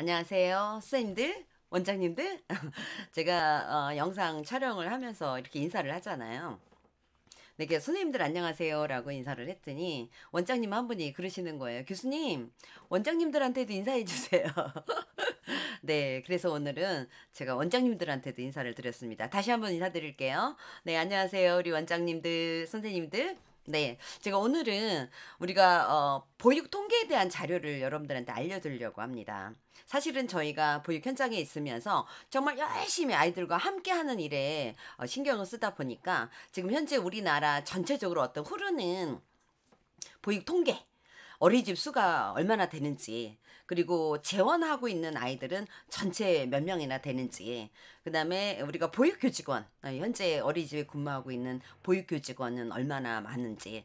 안녕하세요. 선생님들, 원장님들. 제가 어, 영상 촬영을 하면서 이렇게 인사를 하잖아요. 내게 선생님들 안녕하세요 라고 인사를 했더니 원장님 한 분이 그러시는 거예요. 교수님 원장님들한테도 인사해 주세요. 네 그래서 오늘은 제가 원장님들한테도 인사를 드렸습니다. 다시 한 번 인사드릴게요. 네 안녕하세요 우리 원장님들 선생님들 네. 제가 오늘은 우리가 어, 보육 통계에 대한 자료를 여러분들한테 알려드리려고 합니다. 사실은 저희가 보육 현장에 있으면서 정말 열심히 아이들과 함께 하는 일에 어, 신경을 쓰다 보니까 지금 현재 우리나라 전체적으로 어떤 흐르는 보육 통계 어린이집 수가 얼마나 되는지 그리고 재원하고 있는 아이들은 전체 몇 명이나 되는지 그다음에 우리가 보육교직원 어, 현재 어린이집에 근무하고 있는 보육교직원은 얼마나 많은지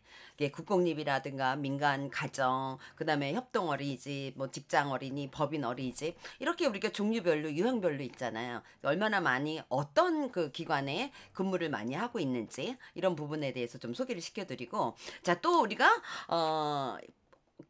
국공립이라든가 민간 가정 그다음에 협동 어린이집 뭐 직장 어린이 법인 어린이집 이렇게 우리가 종류별로 유형별로 있잖아요 얼마나 많이 어떤 그 기관에 근무를 많이 하고 있는지 이런 부분에 대해서 좀 소개를 시켜드리고 자 또 우리가 어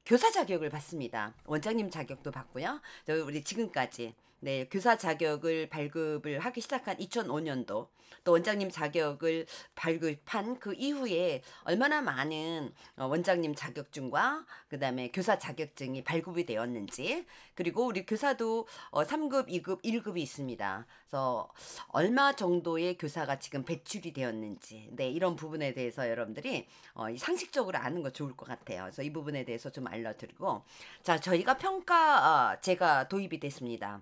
교사 자격을 받습니다. 원장님 자격도 받고요. 저 우리 지금까지 네, 교사 자격을 발급을 하기 시작한 2005년도 또 원장님 자격을 발급한 그 이후에 얼마나 많은 어, 원장님 자격증과 그다음에 교사 자격증이 발급이 되었는지 그리고 우리 교사도 3급, 어, 2급, 1급이 있습니다. 그래서 얼마 정도의 교사가 지금 배출이 되었는지 네, 이런 부분에 대해서 여러분들이 어, 상식적으로 아는 거 좋을 것 같아요. 그래서 이 부분에 대해서 좀 알려드리고 자, 저희가 평가 아, 제가 도입이 됐습니다.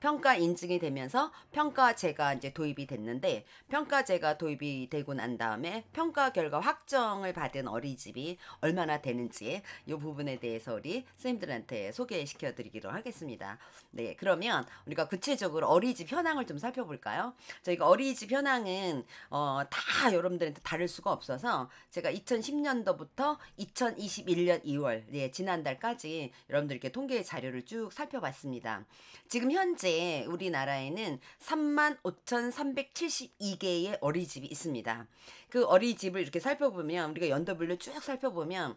평가 인증이 되면서 평가제가 이제 도입이 됐는데 평가제가 도입이 되고 난 다음에 평가 결과 확정을 받은 어린이집이 얼마나 되는지 이 부분에 대해서 우리 선생님들한테 소개시켜 드리기로 하겠습니다. 네, 그러면 우리가 구체적으로 어린이집 현황을 좀 살펴볼까요? 저희가 어린이집 현황은 어, 다 여러분들한테 다를 수가 없어서 제가 2010년도부터 2021년 2월 예, 지난달까지 여러분들께 통계 자료를 쭉 살펴봤습니다. 지금 현재 현재 우리나라에는 35,372개의 만 어린이집이 있습니다. 그 어린이집을 이렇게 살펴보면 우리가 연도별로 쭉 살펴보면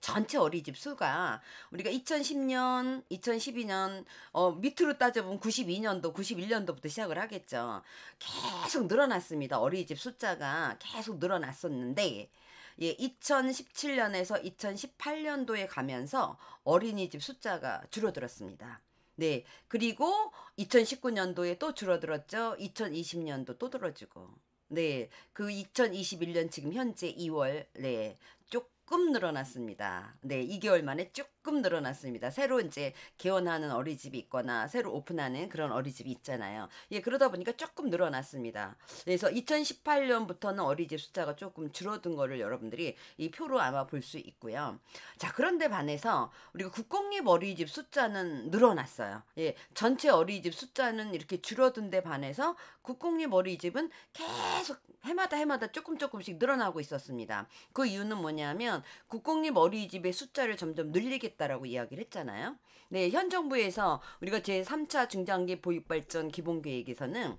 전체 어린이집 수가 우리가 2010년, 2012년 어 밑으로 따져보면 92년도, 91년도부터 시작을 하겠죠. 계속 늘어났습니다. 어린이집 숫자가 계속 늘어났었는데 예, 2017년에서 2018년도에 가면서 어린이집 숫자가 줄어들었습니다. 네. 그리고 2019년도에 또 줄어들었죠. 2020년도 또 떨어지고. 네. 그 2021년 지금 현재 2월 네. 조금 늘어났습니다. 네. 2개월 만에 쭉 조금 늘어났습니다. 새로 이제 개원하는 어린이집이 있거나 새로 오픈하는 그런 어린이집이 있잖아요. 예, 그러다 보니까 조금 늘어났습니다. 그래서 2018년부터는 어린이집 숫자가 조금 줄어든 거를 여러분들이 이 표로 아마 볼 수 있고요. 자, 그런데 반해서 우리가 국공립 어린이집 숫자는 늘어났어요. 예, 전체 어린이집 숫자는 이렇게 줄어든 데 반해서 국공립 어린이집은 계속 해마다 해마다 조금 조금씩 늘어나고 있었습니다. 그 이유는 뭐냐면 국공립 어린이집의 숫자를 점점 늘리겠다 하겠다라고 이야기를 했잖아요. 네, 현 정부에서 우리가 제3차 중장기 보육발전 기본계획에서는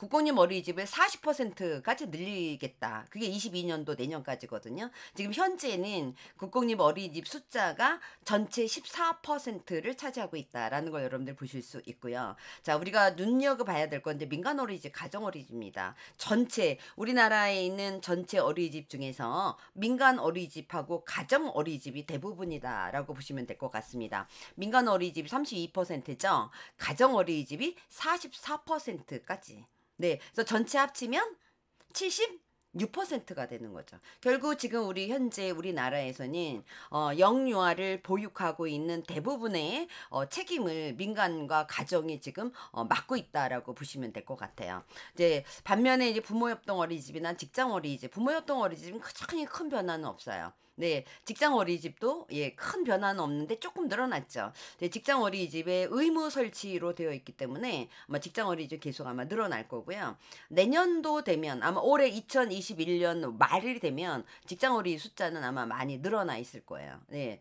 국공립 어린이집을 40%까지 늘리겠다. 그게 22년도 내년까지거든요. 지금 현재는 국공립 어린이집 숫자가 전체 14%를 차지하고 있다라는 걸 여러분들 보실 수 있고요. 자, 우리가 눈여겨봐야 될 건데 민간 어린이집, 가정 어린이집입니다. 전체 우리나라에 있는 전체 어린이집 중에서 민간 어린이집하고 가정 어린이집이 대부분이다라고 보시면 될 것 같습니다. 민간 어린이집 32%죠. 가정 어린이집이 44%까지 네. 그래서 전체 합치면 76%가 되는 거죠. 결국 지금 우리 현재 우리나라에서는 어, 영유아를 보육하고 있는 대부분의 어, 책임을 민간과 가정이 지금 어, 맡고 있다라고 보시면 될 것 같아요. 이제 반면에 이제 부모협동 어린이집이나 직장 어린이집, 부모협동 어린이집은 그저 큰 변화는 없어요. 네, 직장 어린이집도 예, 큰 변화는 없는데 조금 늘어났죠. 네, 직장 어린이집에 의무 설치로 되어 있기 때문에 아마 직장 어린이집 계속 아마 늘어날 거고요. 내년도 되면 아마 올해 2021년 말이 되면 직장 어린이 숫자는 아마 많이 늘어나 있을 거예요. 네.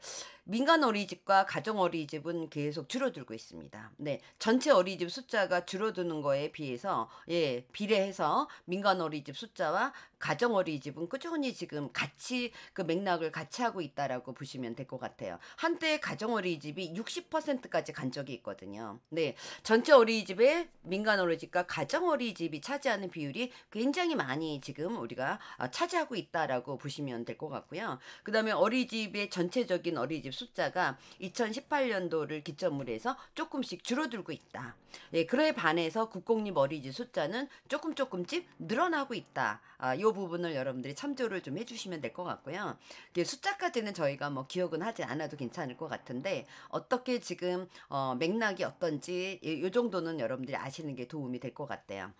민간 어린이집과 가정 어린이집은 계속 줄어들고 있습니다. 네, 전체 어린이집 숫자가 줄어드는 거에 비해서 예 비례해서 민간 어린이집 숫자와 가정 어린이집은 꾸준히 지금 같이 그 맥락을 같이 하고 있다라고 보시면 될 것 같아요. 한때 가정 어린이집이 60%까지 간 적이 있거든요. 네, 전체 어린이집에 민간 어린이집과 가정 어린이집이 차지하는 비율이 굉장히 많이 지금 우리가 어, 차지하고 있다라고 보시면 될 것 같고요. 그다음에 어린이집의 전체적인 어린이집 숫자가 2018년도를 기점으로 해서 조금씩 줄어들고 있다. 예, 그에 반해서 국공립 어린이집 숫자는 조금 조금씩 늘어나고 있다. 아, 이 부분을 여러분들이 참조를 좀 해주시면 될 것 같고요. 예, 숫자까지는 저희가 뭐 기억은 하지 않아도 괜찮을 것 같은데 어떻게 지금 어, 맥락이 어떤지 이 정도는 여러분들이 아시는 게 도움이 될 것 같아요.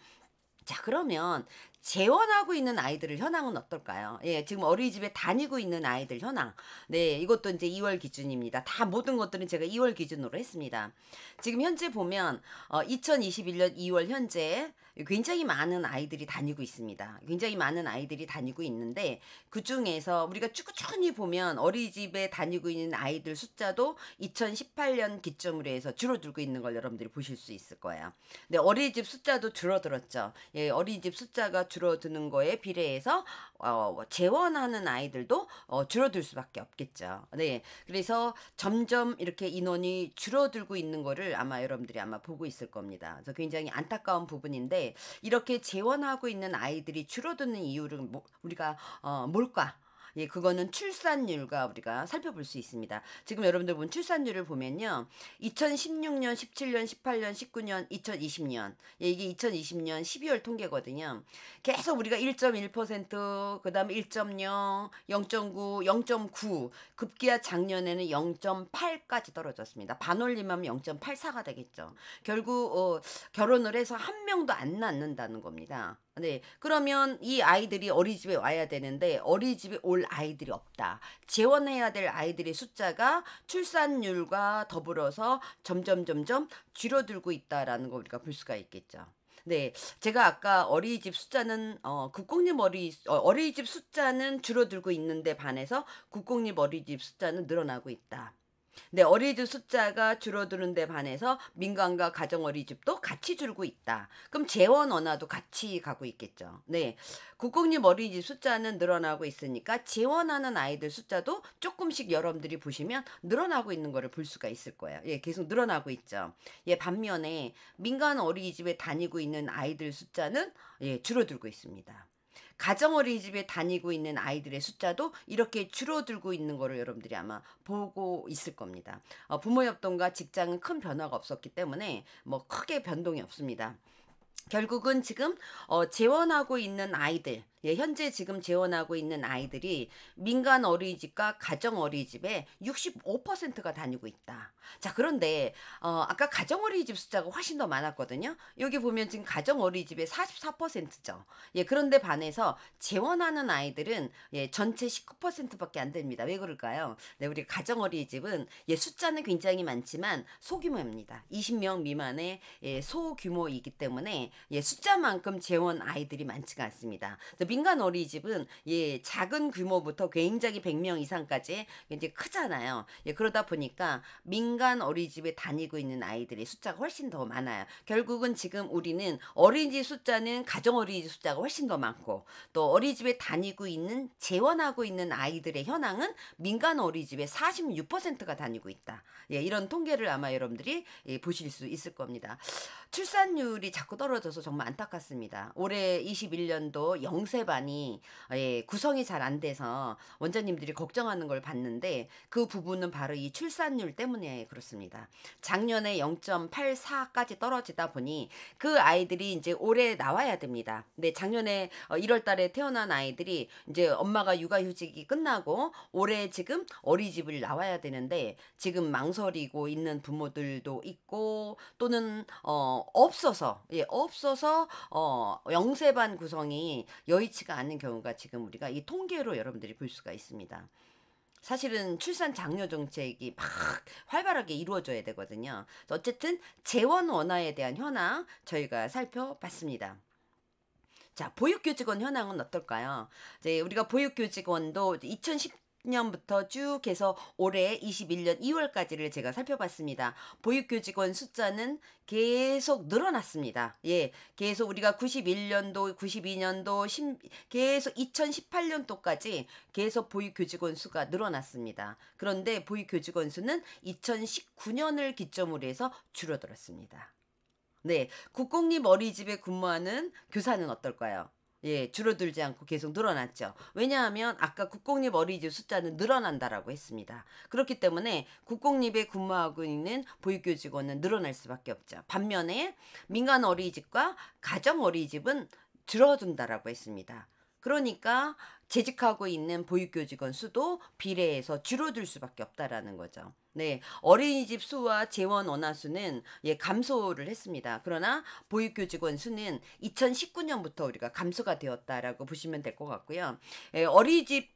자, 그러면 재원하고 있는 아이들을 현황은 어떨까요? 예, 지금 어린이집에 다니고 있는 아이들 현황. 네, 이것도 이제 2월 기준입니다. 다 모든 것들은 제가 2월 기준으로 했습니다. 지금 현재 보면 어, 2021년 2월 현재 굉장히 많은 아이들이 다니고 있습니다. 굉장히 많은 아이들이 다니고 있는데 그 중에서 우리가 쭉천히 보면 어린이집에 다니고 있는 아이들 숫자도 2018년 기점으로 해서 줄어들고 있는 걸 여러분들이 보실 수 있을 거예요. 근데 어린이집 숫자도 줄어들었죠. 예, 어린이집 숫자가 줄어드는 거에 비례해서 어, 뭐 재원하는 아이들도 어, 줄어들 수밖에 없겠죠. 네. 그래서 점점 이렇게 인원이 줄어들고 있는 거를 아마 여러분들이 아마 보고 있을 겁니다. 그래서 굉장히 안타까운 부분인데 이렇게 재원하고 있는 아이들이 줄어드는 이유를 뭐, 우리가 어, 뭘까? 예, 그거는 출산율과 우리가 살펴볼 수 있습니다. 지금 여러분들 본 출산율을 보면요. 2016년, 17년, 18년, 19년, 2020년. 예, 이게 2020년 12월 통계거든요. 계속 우리가 1.1%, 그 다음에 1.0, 0.9, 0.9, 급기야 작년에는 0.8까지 떨어졌습니다. 반올림하면 0.84가 되겠죠. 결국, 어, 결혼을 해서 한 명도 안 낳는다는 겁니다. 네. 그러면 이 아이들이 어린이집에 와야 되는데 어린이집에 올 아이들이 없다. 재원해야 될 아이들의 숫자가 출산율과 더불어서 점점 점점 줄어들고 있다라는 걸 우리가 볼 수가 있겠죠. 네, 제가 아까 어린이집 숫자는 어, 국공립 어린 어, 어린이집 숫자는 줄어들고 있는데 반해서 국공립 어린이집 숫자는 늘어나고 있다. 네, 어린이집 숫자가 줄어드는 데 반해서 민간과 가정 어린이집도 같이 줄고 있다. 그럼 재원 언화도 같이 가고 있겠죠. 네. 국공립 어린이집 숫자는 늘어나고 있으니까 재원하는 아이들 숫자도 조금씩 여러분들이 보시면 늘어나고 있는 거를 볼 수가 있을 거예요. 예, 계속 늘어나고 있죠. 예, 반면에 민간 어린이집에 다니고 있는 아이들 숫자는 예, 줄어들고 있습니다. 가정 어린이집에 다니고 있는 아이들의 숫자도 이렇게 줄어들고 있는 거를 여러분들이 아마 보고 있을 겁니다. 어, 부모 협동과 직장은 큰 변화가 없었기 때문에 뭐 크게 변동이 없습니다. 결국은 지금 어, 재원하고 있는 아이들 예, 현재 지금 재원하고 있는 아이들이 민간 어린이집과 가정 어린이집에 65%가 다니고 있다. 자, 그런데 어 아까 가정 어린이집 숫자가 훨씬 더 많았거든요. 여기 보면 지금 가정 어린이집의 44%죠. 예, 그런데 반해서 재원하는 아이들은 예, 전체 19%밖에 안 됩니다. 왜 그럴까요? 네, 우리 가정 어린이집은 예, 숫자는 굉장히 많지만 소규모입니다. 20명 미만의 예, 소규모이기 때문에 예, 숫자만큼 재원 아이들이 많지가 않습니다. 민간 어린이집은 예, 작은 규모부터 굉장히 100명 이상까지 이제 크잖아요. 예, 그러다 보니까 민간 어린이집에 다니고 있는 아이들의 숫자가 훨씬 더 많아요. 결국은 지금 우리는 어린이집 숫자는 가정 어린이집 숫자가 훨씬 더 많고 또 어린이집에 다니고 있는 재원하고 있는 아이들의 현황은 민간 어린이집의 46%가 다니고 있다. 예, 이런 통계를 아마 여러분들이 예, 보실 수 있을 겁니다. 출산율이 자꾸 떨어져서 정말 안타깝습니다. 올해 21년도 0세 컨셉안이 예, 구성이 잘 안 돼서 원장님들이 걱정하는 걸 봤는데 그 부분은 바로 이 출산율 때문에 그렇습니다. 작년에 0.84까지 떨어지다 보니 그 아이들이 이제 올해 나와야 됩니다. 근데 작년에 1월 어, 달에 태어난 아이들이 이제 엄마가 육아휴직이 끝나고 올해 지금 어린이집을 나와야 되는데 지금 망설이고 있는 부모들도 있고 또는 어 없어서 예 없어서 어 영세반 구성이 여의 여의치가 않는 경우가 지금 우리가 이 통계로 여러분들이 볼 수가 있습니다. 사실은 출산 장려 정책이 막 활발하게 이루어져야 되거든요. 어쨌든 재원 원화에 대한 현황 저희가 살펴봤습니다. 자, 보육교직원 현황은 어떨까요? 이제 우리가 보육교직원도 2010 2020년부터 쭉 해서 올해 21년 2월까지를 제가 살펴봤습니다. 보육교직원 숫자는 계속 늘어났습니다. 예. 계속 우리가 91년도, 92년도, 10, 계속 2018년도까지 계속 보육교직원 수가 늘어났습니다. 그런데 보육교직원 수는 2019년을 기점으로 해서 줄어들었습니다. 네. 국공립 어린이집에 근무하는 교사는 어떨까요? 예, 줄어들지 않고 계속 늘어났죠. 왜냐하면 아까 국공립 어린이집 숫자는 늘어난다라고 했습니다. 그렇기 때문에 국공립에 근무하고 있는 보육교 직원은 늘어날 수밖에 없죠. 반면에 민간 어린이집과 가정 어린이집은 줄어든다라고 했습니다. 그러니까 재직하고 있는 보육교직원 수도 비례해서 줄어들 수밖에 없다라는 거죠. 네, 어린이집 수와 재원 원화 수는 예, 감소를 했습니다. 그러나 보육교직원 수는 2019년부터 우리가 감소가 되었다라고 보시면 될 것 같고요. 예, 어린이집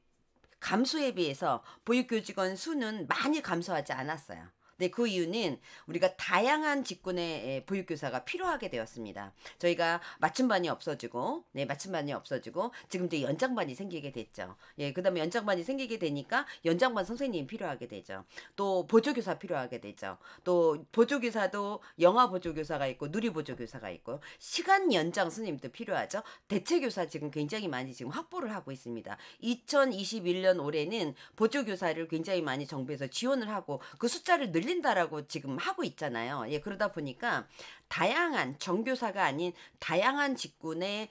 감소에 비해서 보육교직원 수는 많이 감소하지 않았어요. 네, 그 이유는 우리가 다양한 직군의 보육교사가 필요하게 되었습니다. 저희가 맞춤반이 없어지고, 네, 맞춤반이 없어지고, 지금 이제 연장반이 생기게 됐죠. 예, 그 다음에 연장반이 생기게 되니까 연장반 선생님이 필요하게 되죠. 또 보조교사 필요하게 되죠. 또 보조교사도 영화 보조교사가 있고, 누리 보조교사가 있고, 시간 연장 선생님도 필요하죠. 대체교사 지금 굉장히 많이 지금 확보를 하고 있습니다. 2021년 올해는 보조교사를 굉장히 많이 정부에서 지원을 하고, 그 숫자를 늘 늘린다라고 지금 하고 있잖아요. 예, 그러다 보니까 다양한 정교사가 아닌 다양한 직군의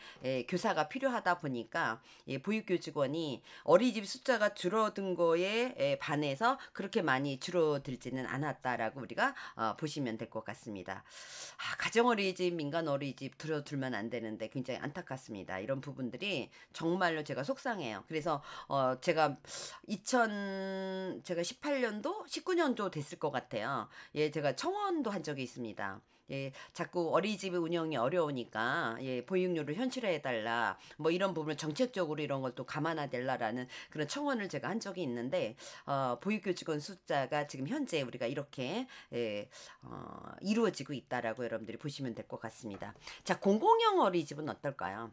교사가 필요하다 보니까 예, 보육교직원이 어린이집 숫자가 줄어든 거에 반해서 그렇게 많이 줄어들지는 않았다라고 우리가 어, 보시면 될 것 같습니다. 아, 가정어린이집, 민간어린이집 들어둘면 안 되는데 굉장히 안타깝습니다. 이런 부분들이 정말로 제가 속상해요. 그래서 어, 제가 2000 제가 18년도, 19년도 됐을 것 같아요. 예, 제가 청원도 한 적이 있습니다. 예, 자꾸 어린이집 운영이 어려우니까 예, 보육료를 현실화해 달라. 뭐 이런 부분을 정책적으로 이런 걸 또 감안하 될라라는 그런 청원을 제가 한 적이 있는데 어, 보육교 직원 숫자가 지금 현재 우리가 이렇게 예, 어, 이루어지고 있다라고 여러분들이 보시면 될 것 같습니다. 자, 공공형 어린이집은 어떨까요?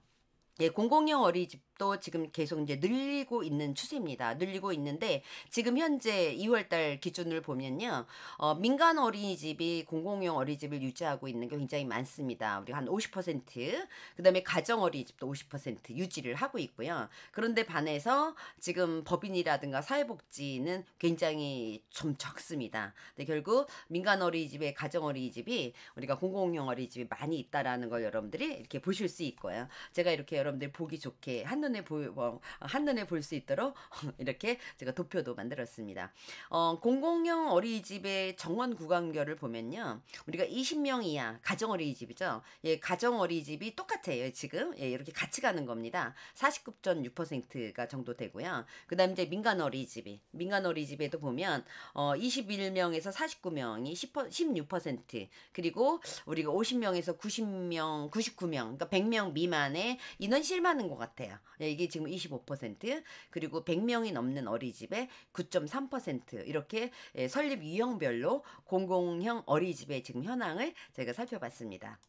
예, 공공형 어린이집도 지금 계속 이제 늘리고 있는 추세입니다. 늘리고 있는데 지금 현재 2월달 기준을 보면요, 어, 민간 어린이집이 공공형 어린이집을 유지하고 있는 게 굉장히 많습니다. 우리 한 50%, 그다음에 가정 어린이집도 50% 유지를 하고 있고요. 그런데 반해서 지금 법인이라든가 사회복지는 굉장히 좀 적습니다. 근데 결국 민간 어린이집에 가정 어린이집이 우리가 공공형 어린이집이 많이 있다라는 걸 여러분들이 이렇게 보실 수 있고요. 제가 이렇게 여러 여러분들 보기 좋게 한눈에 보 어, 한눈에 볼 수 있도록 이렇게 제가 도표도 만들었습니다. 어, 공공형 어린이집의 정원 구간결을 보면요. 우리가 20명 이하 가정 어린이집이죠. 예, 가정 어린이집이 똑같아요. 지금 예, 이렇게 같이 가는 겁니다. 49.6%가 퍼센트 정도 되고요. 그다음 이제 민간 어린이집이 민간 어린이집에도 보면 어, 21명에서 49명이 10% 16% 그리고 우리가 50명에서 90명, 99명 그러니까 100명 미만의 인원 실망인것 같아요. 예, 이게 지금 25% 그리고 100명이 넘는 어린이집에 9.3% 이렇게 예, 설립 유형별로 공공형 어린이집의 지금 현황을 저희가 살펴봤습니다.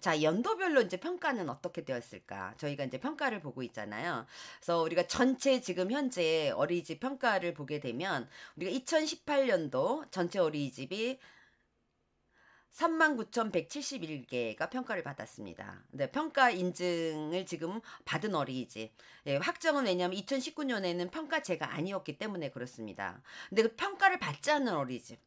자, 연도별로 이제 평가는 어떻게 되었을까? 저희가 이제 평가를 보고 있잖아요. 그래서 우리가 전체 지금 현재 어린이집 평가를 보게 되면 우리가 2018년도 전체 어린이집이 39,171개가 평가를 받았습니다. 네, 평가 인증을 지금 받은 어린이집. 예, 확정은 왜냐하면 2019년에는 평가제가 아니었기 때문에 그렇습니다. 근데 그 평가를 받지 않은 어린이집.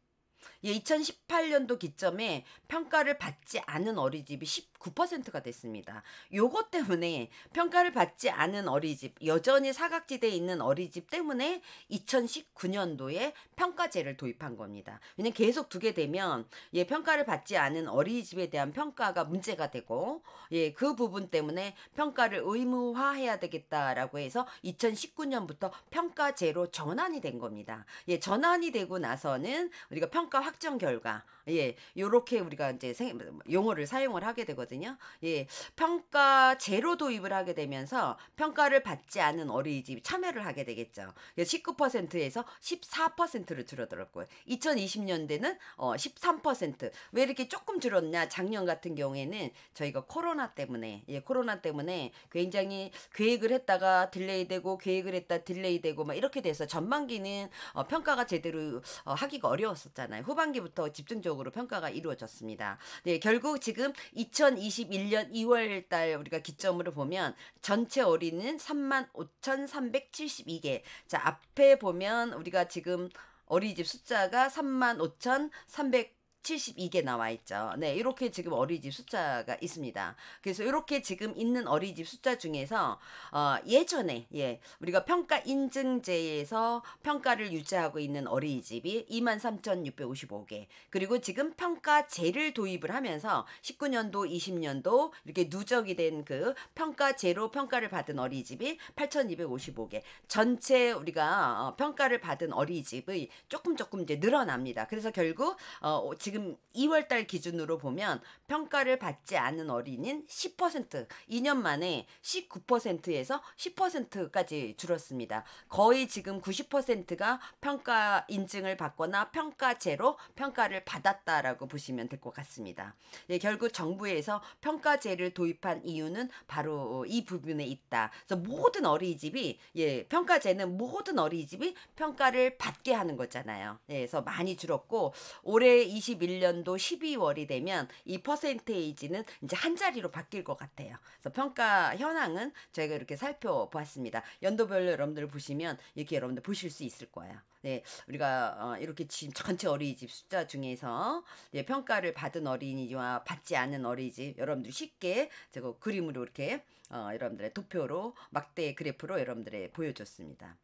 예, 2018년도 기점에 평가를 받지 않은 어린이집이 19%가 됐습니다. 요것 때문에 평가를 받지 않은 어린이집, 여전히 사각지대에 있는 어린이집 때문에 2019년도에 평가제를 도입한 겁니다. 왜냐면 계속 두게 되면 예, 평가를 받지 않은 어린이집에 대한 평가가 문제가 되고 예, 그 부분 때문에 평가를 의무화해야 되겠다라고 해서 2019년부터 평가제로 전환이 된 겁니다. 예, 전환이 되고 나서는 우리가 평가 평가 확정 결과. 예, 요렇게 우리가 이제 생, 용어를 사용을 하게 되거든요. 예, 평가 제로 도입을 하게 되면서 평가를 받지 않은 어린이집 참여를 하게 되겠죠. 19%에서 예, 14%를 줄어들었고요. 2020년대는 어, 13%왜 이렇게 조금 줄었냐? 작년 같은 경우에는 저희가 코로나 때문에 예, 코로나 때문에 굉장히 계획을 했다가 딜레이되고 계획을 했다 딜레이되고 막 이렇게 돼서 전반기는 어, 평가가 제대로 어, 하기가 어려웠었잖아요. 후반기부터 집중적으로 평가가 이루어졌습니다. 네, 결국 지금 2021년 2월 달 우리가 기점으로 보면 전체 어린은 3만 5,372개. 자, 앞에 보면 우리가 지금 어린이집 숫자가 3만 5,300 7 2개 나와 있죠. 네, 이렇게 지금 어린이집 숫자가 있습니다. 그래서 이렇게 지금 있는 어린이집 숫자 중에서 어, 예전에 예, 우리가 평가 인증제에서 평가를 유지하고 있는 어린이집이 23,655개. 그리고 지금 평가제를 도입을 하면서 19년도, 20년도 이렇게 누적이 된 그 평가제로 평가를 받은 어린이집이 8,255개. 전체 우리가 어, 평가를 받은 어린이집이 조금 조금 이제 늘어납니다. 그래서 결국 어, 지금 지금 2월 달 기준으로 보면 평가를 받지 않은 어린인10% 2년 만에 19%에서 10%까지 줄었습니다. 거의 지금 90%가 평가 인증을 받거나 평가제로 평가를 받았다라고 보시면 될 것 같습니다. 예, 결국 정부에서 평가제를 도입한 이유는 바로 이 부분에 있다. 그래서 모든 어린이집이 예, 평가제는 모든 어린이집이 평가를 받게 하는 거잖아요. 예, 그래서 많이 줄었고 올해 21 1년도 12월이 되면 이 퍼센테이지는 이제 한 자리로 바뀔 것 같아요. 그래서 평가 현황은 저희가 이렇게 살펴보았습니다. 연도별로 여러분들 보시면 이렇게 여러분들 보실 수 있을 거예요. 네, 우리가 어, 이렇게 지금 전체 어린이집 숫자 중에서 네, 평가를 받은 어린이와 받지 않은 어린이집 여러분들 쉽게 제가 그림으로 이렇게 어, 여러분들의 도표로 막대 그래프로 여러분들의 보여줬습니다.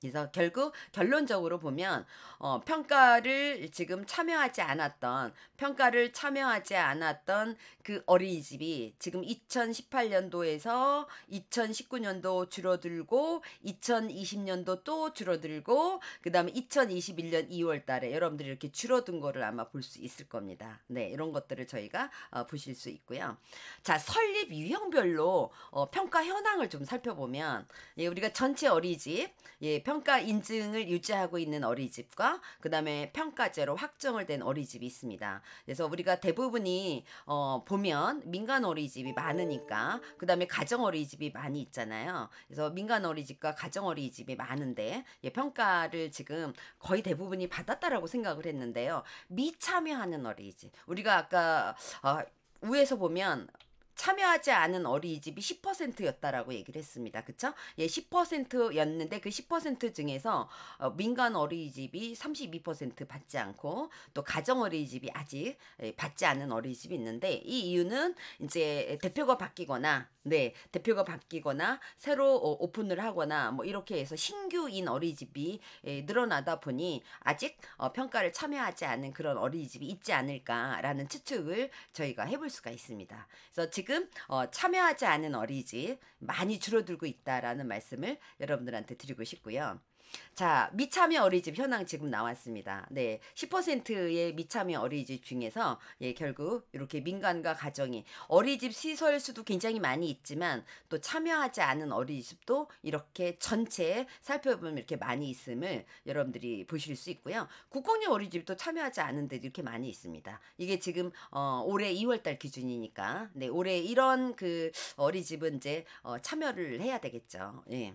그래서 결국 결론적으로 보면 어, 평가를 지금 참여하지 않았던 평가를 참여하지 않았던 그 어린이집이 지금 2018년도에서 2019년도 줄어들고 2020년도 또 줄어들고 그 다음에 2021년 2월 달에 여러분들이 이렇게 줄어든 거를 아마 볼 수 있을 겁니다. 네 이런 것들을 저희가 어, 보실 수 있고요. 자 설립 유형별로 어, 평가 현황을 좀 살펴보면 예, 우리가 전체 어린이집 예, 평가 인증을 유지하고 있는 어린이집과 그다음에 평가제로 확정을 된 어린이집이 있습니다. 그래서 우리가 대부분이 어 보면 민간 어린이집이 많으니까 그다음에 가정 어린이집이 많이 있잖아요. 그래서 민간 어린이집과 가정 어린이집이 많은데 예, 평가를 지금 거의 대부분이 받았다라고 생각을 했는데요. 미참여하는 어린이집. 우리가 아까 어, 위에서 보면 참여하지 않은 어린이집이 10%였다라고 얘기를 했습니다. 그쵸? 예, 10%였는데 그 10% 중에서 어, 민간 어린이집이 32% 받지 않고 또 가정 어린이집이 아직 예, 받지 않은 어린이집이 있는데 이 이유는 이제 대표가 바뀌거나 네, 대표가 바뀌거나 새로 어, 오픈을 하거나 뭐 이렇게 해서 신규인 어린이집이 예, 늘어나다 보니 아직 어, 평가를 참여하지 않은 그런 어린이집이 있지 않을까라는 추측을 저희가 해볼 수가 있습니다. 그래서 지금 지금 어, 참여하지 않은 어린이집 많이 줄어들고 있다라는 말씀을 여러분들한테 드리고 싶고요. 자, 미참여 어린이집 현황 지금 나왔습니다. 네. 10%의 미참여 어린이집 중에서 예, 결국 이렇게 민간과 가정이 어린이집 시설 수도 굉장히 많이 있지만 또 참여하지 않은 어린이집도 이렇게 전체에 살펴보면 이렇게 많이 있음을 여러분들이 보실 수 있고요. 국공립 어린이집도 참여하지 않은 데도 이렇게 많이 있습니다. 이게 지금 어, 올해 2월 달 기준이니까 네, 올해 이런 그 어린이집은 이제 어, 참여를 해야 되겠죠. 예.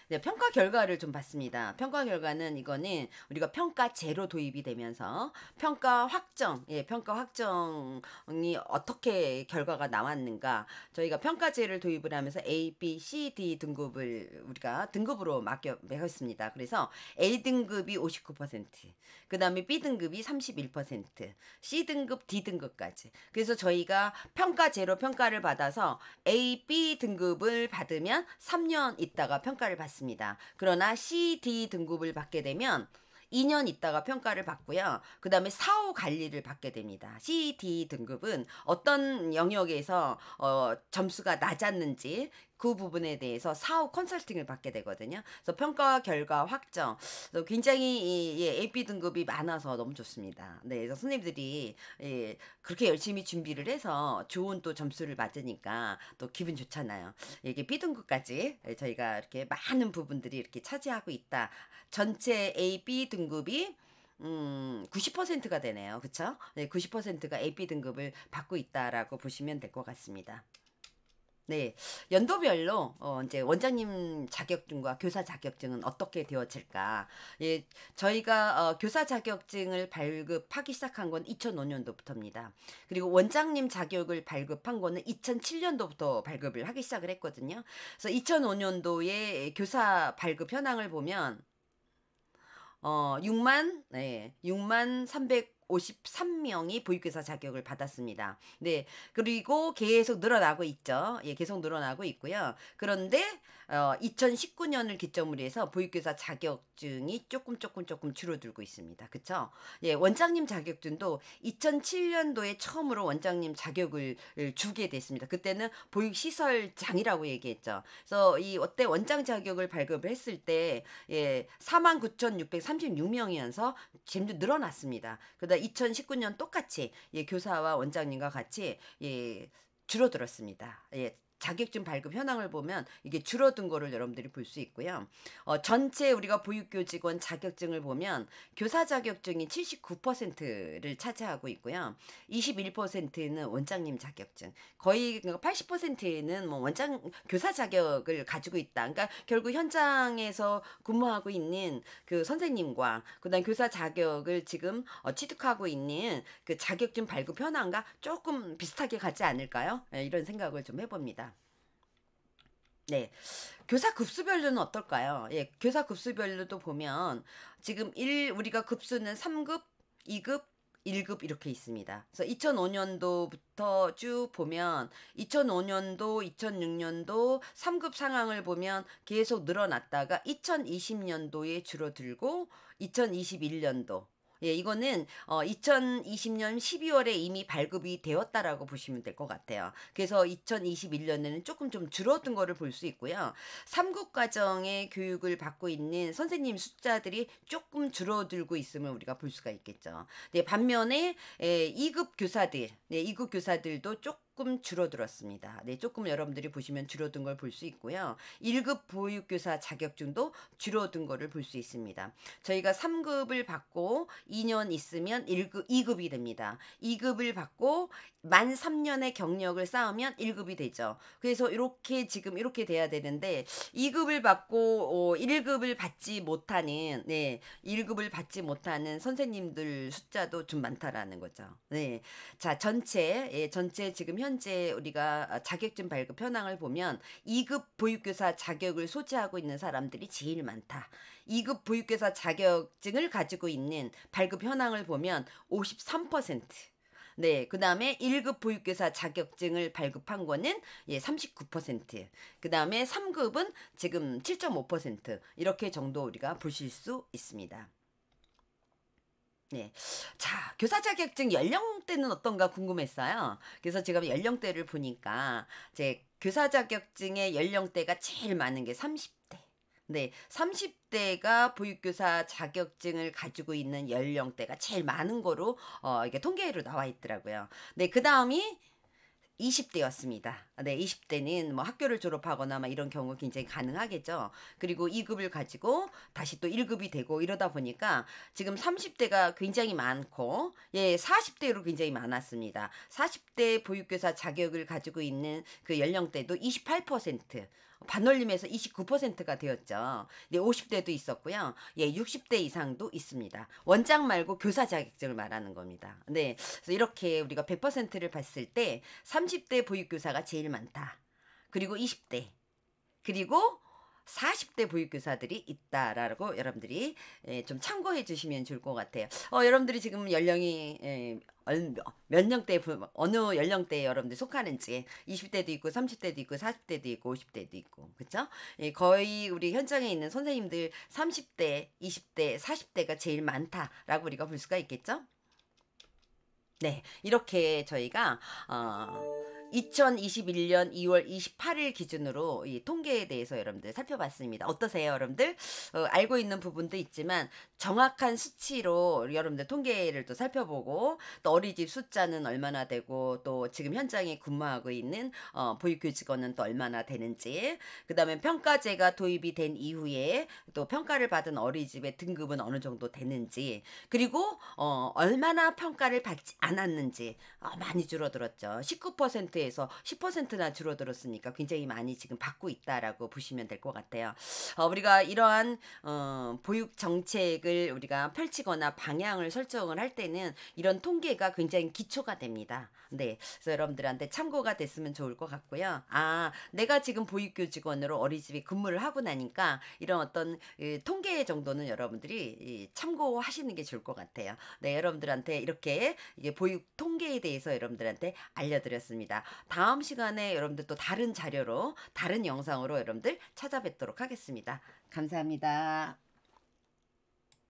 네, 평가 결과를 좀 봤습니다. 평가 결과는 이거는 우리가 평가 제로 도입이 되면서 평가 확정, 예, 평가 확정이 어떻게 결과가 나왔는가. 저희가 평가제를 도입을 하면서 A, B, C, D 등급을 우리가 등급으로 맡겨 매겼습니다. 그래서 A 등급이 59%, 그다음에 B 등급이 31%, C 등급, D 등급까지. 그래서 저희가 평가 제로 평가를 받아서 A, B 등급을 받으면 3년 있다가 평가를 받습니다. 않습니다. 그러나 CD 등급을 받게 되면 2년 있다가 평가를 받고요. 그 다음에 사후 관리를 받게 됩니다. CD 등급은 어떤 영역에서 어, 점수가 낮았는지 그 부분에 대해서 사후 컨설팅을 받게 되거든요. 그래서 평가 결과 확정. 그래서 굉장히 이, 예, AB 등급이 많아서 너무 좋습니다. 네, 그래서 선생님들이 예, 그렇게 열심히 준비를 해서 좋은 또 점수를 받으니까또 기분 좋잖아요. 이게 B 등급까지 저희가 이렇게 많은 부분들이 이렇게 차지하고 있다. 전체 A, B 등급이 음, 90%가 되네요. 그쵸? 네, 90%가 AB 등급을 받고 있다라고 보시면 될 것 같습니다. 네. 연도별로 어 이제 원장님 자격증과 교사 자격증은 어떻게 되어질까? 예, 저희가 어 교사 자격증을 발급하기 시작한 건 2005년도부터입니다. 그리고 원장님 자격을 발급한 거는 2007년도부터 발급을 하기 시작을 했거든요. 그래서 2005년도에 교사 발급 현황을 보면 어 6만 네, 6만 300 53명이 보육교사 자격을 받았습니다. 네. 그리고 계속 늘어나고 있죠. 예, 계속 늘어나고 있고요. 그런데 어, 2019년을 기점으로 해서 보육교사 자격증이 조금 조금 조금 줄어들고 있습니다. 그렇죠 예, 원장님 자격증도 2007년도에 처음으로 원장님 자격을 주게 됐습니다. 그때는 보육시설장이라고 얘기했죠. 그래서 이 어때 원장 자격을 발급을 했을 때 예, 49,636명이어서 점점 늘어났습니다. 그러다 2019년 똑같이 예, 교사와 원장님과 같이 예, 줄어들었습니다. 예, 자격증 발급 현황을 보면 이게 줄어든 거를 여러분들이 볼 수 있고요. 어, 전체 우리가 보육교직원 자격증을 보면 교사 자격증이 79%를 차지하고 있고요. 21%는 원장님 자격증. 거의 80%는 그러니까 뭐 원장 교사 자격을 가지고 있다. 그러니까 결국 현장에서 근무하고 있는 그 선생님과 그다음 교사 자격을 지금 어, 취득하고 있는 그 자격증 발급 현황과 조금 비슷하게 가지 않을까요? 네, 이런 생각을 좀 해봅니다. 네. 교사 급수별로는 어떨까요? 예, 교사 급수별로도 보면 지금 1 우리가 급수는 3급, 2급, 1급 이렇게 있습니다. 그래서 2005년도부터 쭉 보면 2005년도, 2006년도 3급 상황을 보면 계속 늘어났다가 2020년도에 줄어들고 2021년도 예, 이거는 어, 2020년 12월에 이미 발급이 되었다라고 보시면 될 것 같아요. 그래서 2021년에는 조금 좀 줄어든 거를 볼 수 있고요. 삼국 과정의 교육을 받고 있는 선생님 숫자들이 조금 줄어들고 있음을 우리가 볼 수가 있겠죠. 네, 반면에 예, 2급 교사들, 네, 2급 교사들도 조금 조금 줄어들었습니다. 네, 조금 여러분들이 보시면 줄어든 걸 볼 수 있고요. 1급 보육교사 자격증도 줄어든 거를 볼 수 있습니다. 저희가 3급을 받고 2년 있으면 1급, 2급이 됩니다. 2급을 받고 만 3년의 경력을 쌓으면 1급이 되죠. 그래서 이렇게 지금 이렇게 돼야 되는데 2급을 받고 1급을 어, 받지 못하는 네, 1급을 받지 못하는 선생님들 숫자도 좀 많다라는 거죠. 네. 자, 전체 예, 전체 지금 현재 우리가 아, 자격증 발급 현황을 보면 2급 보육교사 자격을 소지하고 있는 사람들이 제일 많다. 2급 보육교사 자격증을 가지고 있는 발급 현황을 보면 53%. 네, 그 다음에 1급 보육교사 자격증을 발급한 거는 예, 39%. 그 다음에 3급은 지금 7.5%. 이렇게 정도 우리가 보실 수 있습니다. 네. 자, 교사 자격증 연령대는 어떤가 궁금했어요. 그래서 제가 연령대를 보니까 제 교사 자격증의 연령대가 제일 많은 게 30대. 네, 30대가 보육교사 자격증을 가지고 있는 연령대가 제일 많은 거로 어 이게 통계로 나와 있더라고요. 네, 그다음이 20대였습니다. 아, 네, 20대는 뭐 학교를 졸업하거나 막 이런 경우 굉장히 가능하겠죠. 그리고 2급을 가지고 다시 또 1급이 되고 이러다 보니까 지금 30대가 굉장히 많고 예, 40대로 굉장히 많았습니다. 40대 보육교사 자격을 가지고 있는 그 연령대도 28% 반올림에서 29%가 되었죠. 네, 50대도 있었고요. 예, 60대 이상도 있습니다. 원장 말고 교사 자격증을 말하는 겁니다. 네. 그래서 이렇게 우리가 100%를 봤을 때 30대 보육교사가 제일 많다. 그리고 20대. 그리고 40대 보육교사들이 있다라고 여러분들이 예, 좀 참고해 주시면 좋을 것 같아요. 어, 여러분들이 지금 연령이 예, 몇 년대 어느 연령대에 여러분들 속하는지 20대도 있고 30대도 있고 40대도 있고 50대도 있고 그렇 예, 거의 우리 현장에 있는 선생님들 30대, 20대, 40대가 제일 많다라고 우리가 볼 수가 있겠죠? 네, 이렇게 저희가 어. 2021년 2월 28일 기준으로 이 통계에 대해서 여러분들 살펴봤습니다. 어떠세요, 여러분들? 어, 알고 있는 부분도 있지만 정확한 수치로 여러분들 통계를 또 살펴보고 또 어린이집 숫자는 얼마나 되고 또 지금 현장에 근무하고 있는 어, 보육교직원은 또 얼마나 되는지 그다음에 평가제가 도입이 된 이후에 또 평가를 받은 어린이집의 등급은 어느 정도 되는지 그리고 어, 얼마나 평가를 받지 않았는지 어, 많이 줄어들었죠. 19% 대비서 10%나 줄어들었으니까 굉장히 많이 지금 받고 있다라고 보시면 될 것 같아요. 어, 우리가 이러한 어, 보육 정책을 우리가 펼치거나 방향을 설정을 할 때는 이런 통계가 굉장히 기초가 됩니다. 네, 그래서 여러분들한테 참고가 됐으면 좋을 것 같고요. 아, 내가 지금 보육교직원으로 어린이집에 근무를 하고 나니까 이런 어떤 이, 통계 정도는 여러분들이 이, 참고하시는 게 좋을 것 같아요. 네, 여러분들한테 이렇게 보육 통계에 대해서 여러분들한테 알려드렸습니다. 다음 시간에 여러분들 또 다른 자료로 다른 영상으로 여러분들 찾아뵙도록 하겠습니다. 감사합니다.